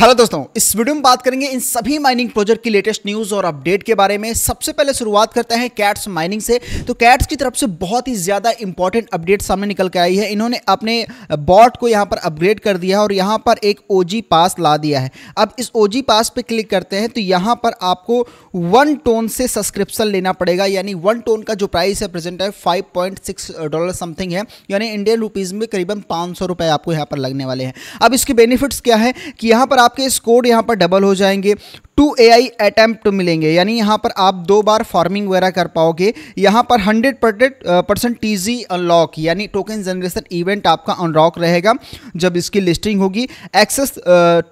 hello दोस्तों इस video में बात करेंगे इन सभी माइनिंग प्रोजेक्ट की लेटेस्ट न्यूज़ और अपडेट के बारे में सबसे पहले शुरुआत करते हैं कैट्स माइनिंग से तो कैट्स की तरफ से बहुत ही ज़्यादा इंपॉर्टेंट अपडेट सामने निकल के आई है इन्होंने अपने बॉट को यहाँ पर अपग्रेड कर दिया है और यहाँ पर एक ओ पास ला दिया है अब इस ओ पास पर क्लिक करते हैं तो यहाँ पर आपको वन टोन से सब्सक्रिप्शन लेना पड़ेगा यानी वन टोन का जो प्राइस है प्रेजेंट है फाइव डॉलर समथिंग है यानी इंडियन रुपीज़ में करीबन पाँच आपको यहाँ पर लगने वाले हैं अब इसके बेनिफिट्स क्या है कि यहाँ पर आप आपके स्कोर यहाँ पर डबल हो जाएंगे टू ए आई अटैम्प्ट मिलेंगे यानी यहाँ पर आप दो बार फार्मिंग वगैरह कर पाओगे यहाँ पर hundred percent T G unlock यानी टोकन जनरेशन इवेंट आपका अनलॉक रहेगा जब इसकी लिस्टिंग होगी एक्सेस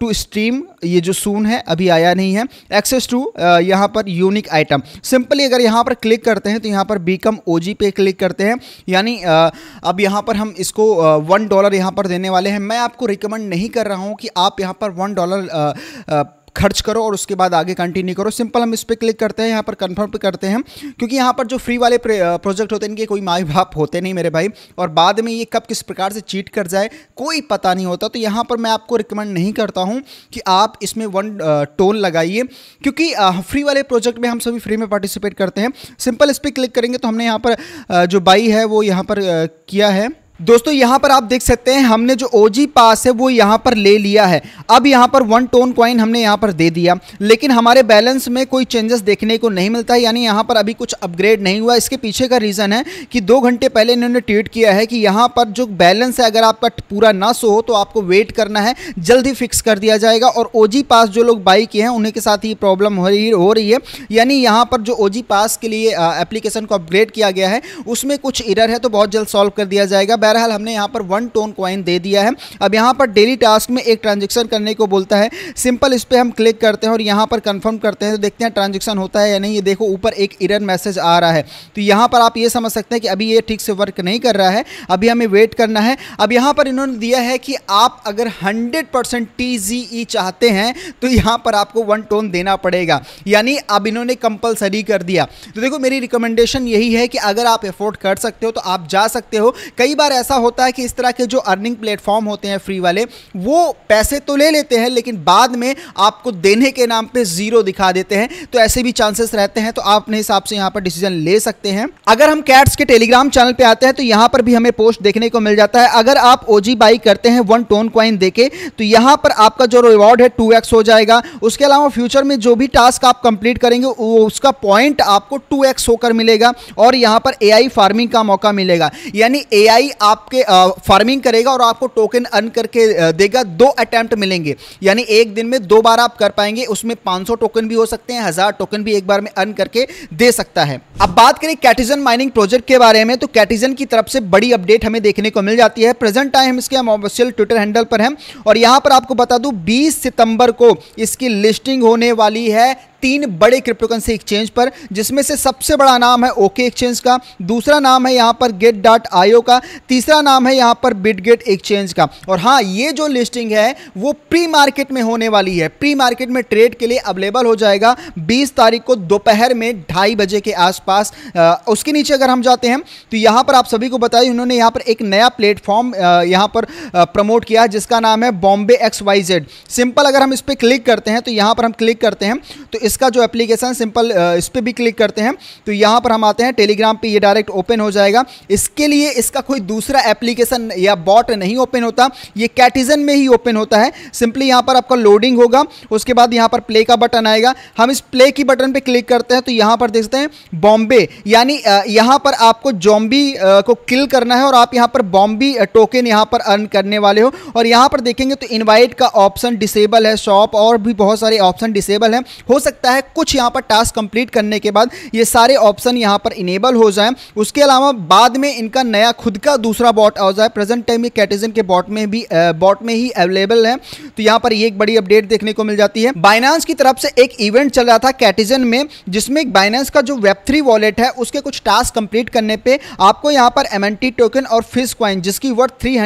टू स्ट्रीम ये जो सून है अभी आया नहीं है एक्सेस टू यहाँ पर यूनिक आइटम सिंपली अगर यहाँ पर क्लिक करते हैं तो यहाँ पर बीकम ओ जी पे क्लिक करते हैं यानी अब यहाँ पर हम इसको वन डॉलर यहाँ पर देने वाले हैं मैं आपको रिकमेंड नहीं कर रहा हूँ कि आप यहाँ पर वन डॉलर खर्च करो और उसके बाद आगे कंटिन्यू करो सिंपल हम इस पर क्लिक करते हैं यहाँ पर कन्फर्म करते हैं क्योंकि यहाँ पर जो फ्री वाले प्रोजेक्ट होते हैं इनके कोई माई बाप होते नहीं मेरे भाई और बाद में ये कब किस प्रकार से चीट कर जाए कोई पता नहीं होता तो यहाँ पर मैं आपको रिकमेंड नहीं करता हूँ कि आप इसमें वन टोन लगाइए क्योंकि फ्री वाले प्रोजेक्ट में हम सभी फ्री में पार्टिसिपेट करते हैं सिंपल इस पर क्लिक करेंगे तो हमने यहाँ पर जो बाई है वो यहाँ पर किया है दोस्तों यहां पर आप देख सकते हैं हमने जो ओजी पास है वो यहां पर ले लिया है अब यहां पर वन टोन कॉइन हमने यहां पर दे दिया लेकिन हमारे बैलेंस में कोई चेंजेस देखने को नहीं मिलता है यानी यहां पर अभी कुछ अपग्रेड नहीं हुआ इसके पीछे का रीज़न है कि दो घंटे पहले इन्होंने ट्वीट किया है कि यहाँ पर जो बैलेंस है अगर आपका पूरा ना सो हो तो आपको वेट करना है जल्द ही फिक्स कर दिया जाएगा और ओ पास जो लोग बाई किए हैं उन्हीं के साथ ये प्रॉब्लम हो रही हो रही है यानी यहाँ पर जो ओ पास के लिए एप्लीकेशन को अपग्रेड किया गया है उसमें कुछ इरर है तो बहुत जल्द सॉल्व कर दिया जाएगा बहरहाल हमने यहाँ पर वन टोन क्वाइन दे दिया है अब यहाँ पर डेली टास्क में एक ट्रांजेक्शन करने को बोलता है सिंपल इस पर हम क्लिक करते हैं और यहाँ पर कन्फर्म करते हैं तो देखते हैं ट्रांजेक्शन होता है या नहीं ये देखो ऊपर एक इरन मैसेज आ रहा है तो यहाँ पर आप ये समझ सकते हैं कि अभी ये ठीक से वर्क नहीं कर रहा है अभी हमें वेट करना है अब यहाँ पर इन्होंने दिया है कि आप अगर हंड्रेड परसेंट e चाहते हैं तो यहाँ पर आपको वन टोन देना पड़ेगा यानी अब इन्होंने कंपलसरी कर दिया तो देखो मेरी रिकमेंडेशन यही है कि अगर आप एफोर्ड कर सकते हो तो आप जा सकते हो कई बार ऐसा होता है कि इस तरह के जो अर्निंग प्लेटफॉर्म होते हैं फ्री वाले वो पैसे तो ले लेते हैं लेकिन बाद में आपको देने के नाम पे ज़ीरो दिखा देते हैं तो ऐसे भी चांसेस रहते हैं तो आप अपने हिसाब से यहाँ पर डिसीजन ले सकते हैं अगर हम कैट्स के टेलीग्राम चैनल पर आते हैं तो यहाँ पर भी हमें पोस्ट देखने को मिल जाता है अगर आप ओजी बाई करते हैं वन टोन क्वाइन देके तो यहाँ पर आपका जो रिवॉर्ड है टू हो जाएगा उसके अलावा फ्यूचर में जो भी टास्क आप कंप्लीट करेंगे उसका पॉइंट आपको टू होकर मिलेगा और यहाँ पर ए फार्मिंग का मौका मिलेगा यानी ए आपके फार्मिंग करेगा और आपको टोकन अर्न करके देगा दो अटैम्प्ट मिलेंगे यानी एक दिन में दो बार आप कर पाएंगे उसमें 500 टोकन भी हो सकते हैं हज़ार टोकन भी एक बार में अर्न करके दे सकता है अब बात करें कैटिजन माइनिंग प्रोजेक्ट के बारे में तो कैटिजन की तरफ से बड़ी अपडेट हमें देखने को मिल जाती है प्रेजेंट टाइम इसके हम ऑफिशियल ट्विटर हैंडल पर हैं और यहां पर आपको बता दूं 20 सितंबर को इसकी लिस्टिंग होने वाली है तीन बड़े क्रिप्टोकरेंसी एक्सचेंज पर जिसमें से सबसे बड़ा नाम है ओके एक्सचेंज का दूसरा नाम है यहाँ पर गेट डॉट आईओ का तीसरा नाम है यहाँ पर बिटगेट एक्सचेंज का और हाँ ये जो लिस्टिंग है वो प्री मार्केट में होने वाली है प्री मार्केट में ट्रेड के लिए अवेलेबल हो जाएगा बीस तारीख को दोपहर में ढाई बजे के आसपास उसके नीचे अगर हम जाते हैं तो यहाँ पर आप सभी को बताइए उन्होंने यहाँ पर एक नया प्लेटफॉर्म यहाँ पर प्रमोट किया जिसका नाम है Bombay X Y Z simple अगर हम इस पर क्लिक करते हैं तो यहाँ पर हम क्लिक करते हैं तो इसका जो एप्लीकेशन सिंपल इस पर भी क्लिक करते हैं तो यहाँ पर हम आते हैं टेलीग्राम पर ये डायरेक्ट ओपन हो जाएगा इसके लिए इसका कोई दूसरा एप्लीकेशन या बॉट नहीं ओपन होता ये कैटिजन में ही ओपन होता है सिंपली यहाँ पर आपका लोडिंग होगा उसके बाद यहाँ पर प्ले का बटन आएगा हम इस प्ले की बटन पर क्लिक करते हैं तो यहाँ पर देखते हैं बॉम्बे यानी यहाँ पर आपको जॉम्बी को किल करना है और आप यहाँ पर बॉम्बी टोकन यहाँ पर अर्न करने वाले हो और यहाँ पर देखेंगे तो इन्वाइट का ऑप्शन डिसेबल है शॉप और भी बहुत सारे ऑप्शन डिसेबल हैं हो सकता सकता है कुछ यहाँ पर टास्क कंप्लीट करने के बाद ये सारे ऑप्शन यहाँ पर इनेबल हो जाएँ उसके अलावा बाद में इनका नया खुद का दूसरा बॉट आ जाए प्रेजेंट टाइम ये कैटेजन के बॉट में भी बॉट में ही अवेलेबल है तो यहाँ पर ये एक बड़ी अपडेट देखने को मिल जाती है बाइनांस की तरफ से एक इवेंट चल रहा था कैटेजन में जिसमें बाइनांस का जो वेब थ्री वॉलेट है उसके कुछ टास्क कंप्लीट करने पर आपको यहाँ पर एम टोकन और फिस क्वाइन जिसकी वर्थ थ्री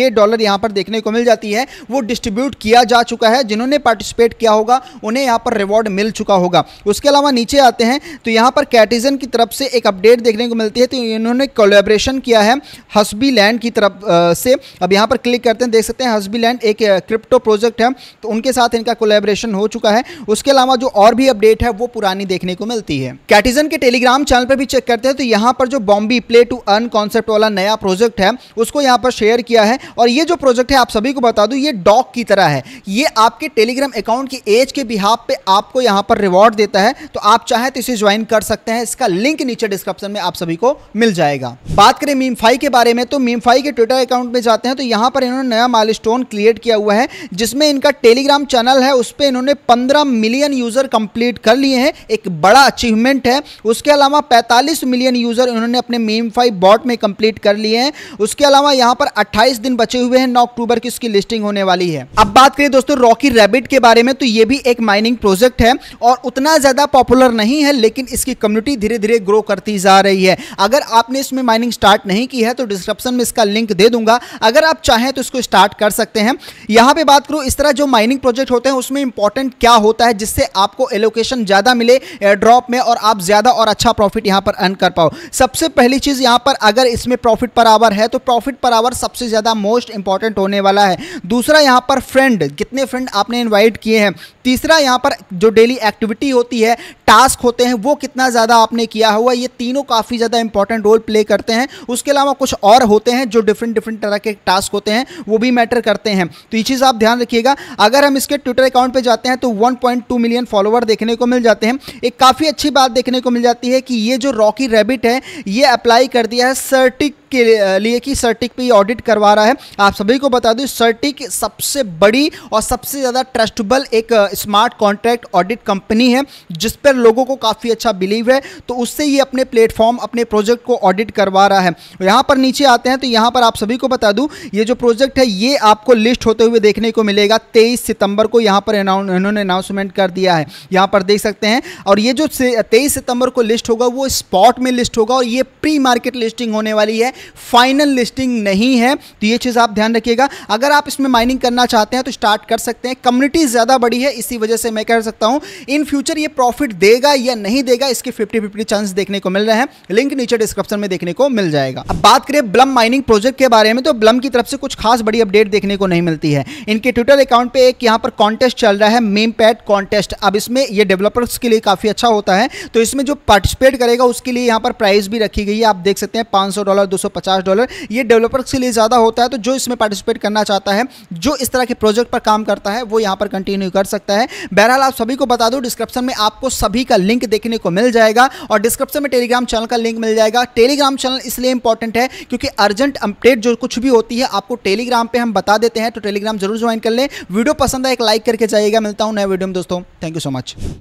के डॉलर यहाँ पर देखने को मिल जाती है वो डिस्ट्रीब्यूट किया जा चुका है जिन्होंने पार्टिसिपेट किया होगा उन्हें यहाँ पर रिवॉर्ड मिल चुका होगा उसके अलावा नीचे आते हैं तो यहाँ पर कैटिजन की तरफ से एक अपडेट देखने को मिलती है तो इन्होंने कोलेब्रेशन किया है हसबी लैंड की तरफ से अब यहाँ पर क्लिक करते हैं देख सकते हैं हसबी लैंड एक क्रिप्टो प्रोजेक्ट है तो उनके साथ इनका कोलेब्रेशन हो चुका है उसके अलावा जो और भी अपडेट है वो पुरानी देखने को मिलती है कैटिजन के टेलीग्राम चैनल पर भी चेक करते हैं तो यहाँ पर जो Bombie play to earn concept वाला नया प्रोजेक्ट है उसको यहाँ पर शेयर किया है और ये जो प्रोजेक्ट है आप सभी को बता दूँ ये डॉक की तरह है ये आपके टेलीग्राम अकाउंट की एज के बिहाब पर आपको यहाँ पर रिवॉर्ड देता है तो आप चाहें तो इसे ज्वाइन कर सकते हैं इसका लिंक नीचे डिस्क्रिप्शन में आप सभी को मिल जाएगा बात करें मीमफाई के बारे में तो मीमफाई के ट्विटर अकाउंट में जाते हैं तो यहां पर इन्होंने नया माइल क्रिएट किया हुआ है जिसमें इनका टेलीग्राम चैनल है उस पर इन्होंने पंद्रह मिलियन यूजर कंप्लीट कर लिए हैं एक बड़ा अचीवमेंट है उसके अलावा पैंतालीस मिलियन यूजर इन्होंने अपने मीमफाई बॉट में कंप्लीट कर लिए हैं उसके अलावा यहाँ पर अट्ठाईस दिन बचे हुए हैं नौ अक्टूबर की उसकी लिस्टिंग होने वाली है अब बात करें दोस्तों रॉकी रेबिट के बारे में तो ये भी एक माइनिंग प्रोजेक्ट है और उतना ज़्यादा पॉपुलर नहीं है लेकिन इसकी कम्युनिटी धीरे धीरे ग्रो करती जा रही है अगर आपने इसमें माइनिंग स्टार्ट नहीं की है तो डिस्क्रिप्शन में इसका लिंक दे दूंगा अगर आप चाहें तो इसको स्टार्ट कर सकते हैं यहाँ पर बात करूँ इस तरह जो माइनिंग प्रोजेक्ट होते हैं उसमें इंपॉर्टेंट क्या होता है जिससे आपको एलोकेशन ज़्यादा मिले ड्रॉप में और आप ज़्यादा और अच्छा प्रॉफिट यहाँ पर अर्न कर पाओ सबसे पहली चीज़ यहाँ पर अगर इसमें प्रॉफिट पर आवर है तो प्रॉफिट पर आवर सबसे ज़्यादा मोस्ट इंपॉर्टेंट होने वाला है दूसरा यहाँ पर फ्रेंड कितने फ्रेंड आपने इन्वाइट किए हैं तीसरा यहाँ पर जो डेली एक्टिविटी होती है टास्क होते हैं वो कितना ज़्यादा आपने किया हुआ ये तीनों काफ़ी ज़्यादा इंपॉर्टेंट रोल प्ले करते हैं उसके अलावा कुछ और होते हैं जो डिफरेंट डिफरेंट तरह के टास्क होते हैं वो भी मैटर करते हैं तो ये चीज़ आप ध्यान रखिएगा अगर हम इसके ट्विटर अकाउंट पर जाते हैं तो वन मिलियन फॉलोअर देखने को मिल जाते हैं एक काफ़ी अच्छी बात देखने को मिल जाती है कि ये जो रॉकी रेबिट है ये अप्लाई कर दिया है सर्टिक के लिए कि सर्टिक पे ऑडिट करवा रहा है आप सभी को बता दूं सर्टिक सबसे बड़ी और सबसे ज़्यादा ट्रस्टेबल एक स्मार्ट कॉन्ट्रैक्ट ऑडिट कंपनी है जिस पर लोगों को काफ़ी अच्छा बिलीव है तो उससे ये अपने प्लेटफॉर्म अपने प्रोजेक्ट को ऑडिट करवा रहा है यहाँ पर नीचे आते हैं तो यहाँ पर आप सभी को बता दूँ ये जो प्रोजेक्ट है ये आपको लिस्ट होते हुए देखने को मिलेगा तेईस सितंबर को यहाँ पर इन्होंने अनाउंसमेंट कर दिया है यहाँ पर देख सकते हैं और ये जो तेईस सितंबर को लिस्ट होगा वो स्पॉट में लिस्ट होगा और ये प्री मार्केट लिस्टिंग होने वाली है फाइनल लिस्टिंग नहीं है तो ये चीज़ आप ध्यान रखिएगा अगर आप इसमें माइनिंग करना चाहते हैं तो स्टार्ट कर सकते हैं कम्युनिटी ज़्यादा बड़ी है इसी वजह से मैं कह सकता हूँ इन फ्यूचर ये प्रॉफिट देगा या नहीं देगा इसके फिफ्टी फिफ्टी चांस देखने को मिल रहे हैं लिंक नीचे डिस्क्रिप्शन में देखने को मिल जाएगा अब बात करें ब्लम माइनिंग प्रोजेक्ट के बारे में तो ब्लम की तरफ से कुछ खास बड़ी अपडेट देखने को नहीं मिलती है इनके ट्विटर अकाउंट पर एक यहाँ पर कॉन्टेस्ट चल रहा है मेम पैड कॉन्टेस्ट अब इसमें ये डेवलपर्स के लिए काफ़ी अच्छा होता है तो इसमें जो पार्टिसिपेट करेगा उसके लिए यहाँ पर प्राइस भी रखी गई है आप देख सकते हैं पाँच डॉलर दो 150 डॉलर ये डेवलपर के लिए ज़्यादा होता है तो जो इसमें पार्टिसिपेट करना चाहता है जो इस तरह के प्रोजेक्ट पर काम करता है वो यहाँ पर कंटिन्यू कर सकता है बहरहाल आप सभी को बता दूँ डिस्क्रिप्शन में आपको सभी का लिंक देखने को मिल जाएगा और डिस्क्रिप्शन में टेलीग्राम चैनल का लिंक मिल जाएगा टेलीग्राम चैनल इसलिए इंपॉर्टेंट है क्योंकि अर्जेंट अपडेट जो कुछ भी होती है आपको टेलीग्राम पर हम बता देते हैं तो टेलीग्राम जरूर ज्वाइन कर लें वीडियो पसंद है एक लाइक करके जाइएगा मिलता हूँ नए वीडियो में दोस्तों थैंक यू सो मच